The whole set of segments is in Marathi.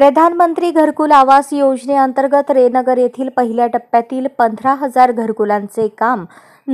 प्रधानमंत्री घरकुल आवास योजनेअंतर्गत रेनगर येथील पहिल्या टप्प्यातील पंधरा हजार घरकुलांचे काम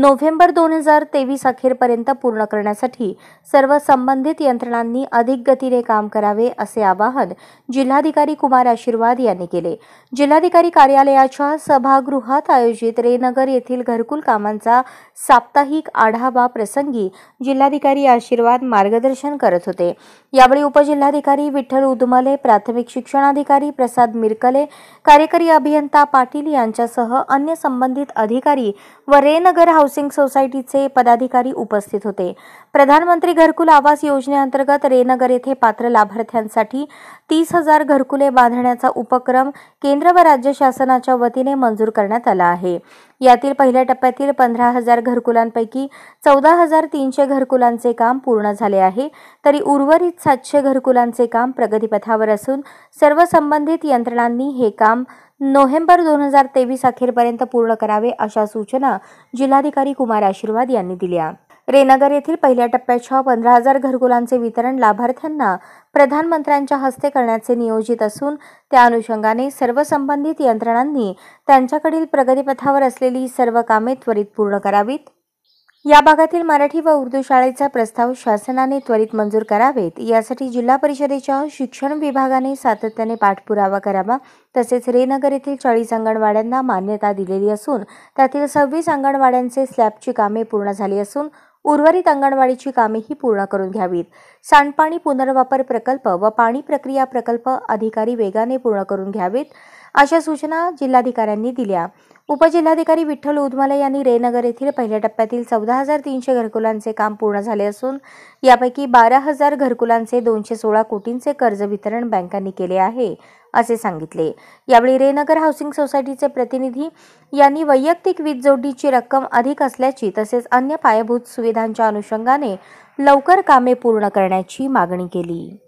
नोव्हेंबर दोन हजार तेवीस अखेरपर्यंत पूर्ण करण्यासाठी सर्व संबंधित यंत्रणांनी अधिक गतीने काम करावे असे आवाहन जिल्हाधिकारी कुमार आशीर्वाद यांनी केले जिल्हाधिकारी कार्यालयाच्या सभागृहात आयोजित रेनगर येथील घरकुल कामांचा साप्ताहिक आढावा प्रसंगी जिल्हाधिकारी आशीर्वाद मार्गदर्शन करत होते यावेळी उपजिल्हाधिकारी विठ्ठल उदुमले प्राथमिक शिक्षणाधिकारी प्रसाद मिरकले कार्यकारी अभियंता पाटील यांच्यासह अन्य संबंधित अधिकारी व रेनगर हाऊस हाऊसिंग सोसायटीचे पदाधिकारी उपस्थित होते प्रधानमंत्री घरकुल आवास योजनेअंतर्गत रेनगर येथे पात्र लाभार्थ्यांसाठी तीस हजार घरकुले बांधण्याचा उपक्रम केंद्र व राज्य शासनाच्या वतीने मंजूर करण्यात आला आहे यातील पहिल्या टप्प्यातील पंधरा हजार घरकुलांपैकी चौदा हजार तीनशे घरकुलांचे काम पूर्ण झाले आहे तरी उर्वरित सातशे घरकुलांचे काम प्रगतीपथावर असून सर्व संबंधित यंत्रणांनी हे काम नोव्हेंबर दोन हजार तेवीस अखेरपर्यंत पूर्ण करावे अशा सूचना जिल्हाधिकारी कुमार आशीर्वाद यांनी दिल्या रेनगर येथील पहिल्या टप्प्याच्या पंधरा हजार घरकुलांचे वितरण लाभार्थ्यांना प्रधानमंत्र्यांच्या हस्ते करण्याचे नियोजित असून त्या अनुषंगाने सर्व संबंधित यंत्रणांनी त्यांच्याकडील प्रगतीपथावर असलेली सर्व कामे त्वरित पूर्ण करावीत या भागातील मराठी व उर्दू शाळेचा प्रस्ताव शासनाने त्वरित मंजूर करावेत यासाठी जिल्हा परिषदेच्या शिक्षण विभागाने सातत्याने पाठपुरावा करावा तसेच रेनगर येथील चाळीस अंगणवाड्यांना मान्यता दिलेली असून त्यातील सव्वीस अंगणवाड्यांचे स्लॅबची कामे पूर्ण झाली असून उर्वरित अंगणवाडीची कामेही पूर्ण करून घ्यावीत सांडपाणी पुनर्वापर प्रकल्प व पाणी प्रक्रिया प्रकल्प अधिकारी वेगाने पूर्ण करून घ्यावेत अशा सूचना जिल्हाधिकाऱ्यांनी दिल्या उपजिल्हाधिकारी विठ्ठल उदमले यांनी रेनगर येथील पहिल्या टप्प्यातील चौदा हजार तीनशे घरकुलांचे काम पूर्ण झाले असून यापैकी बारा हजार घरकुलांचे दोनशे सोळा कोटींचे कर्ज वितरण बँकांनी केले आहे असे सांगितले यावेळी रेनगर हाऊसिंग सोसायटीचे प्रतिनिधी यांनी वैयक्तिक वीज जोडणीची रक्कम अधिक असल्याची तसेच अन्य पायाभूत सुविधांच्या अनुषंगाने लवकर कामे पूर्ण करण्याची मागणी केली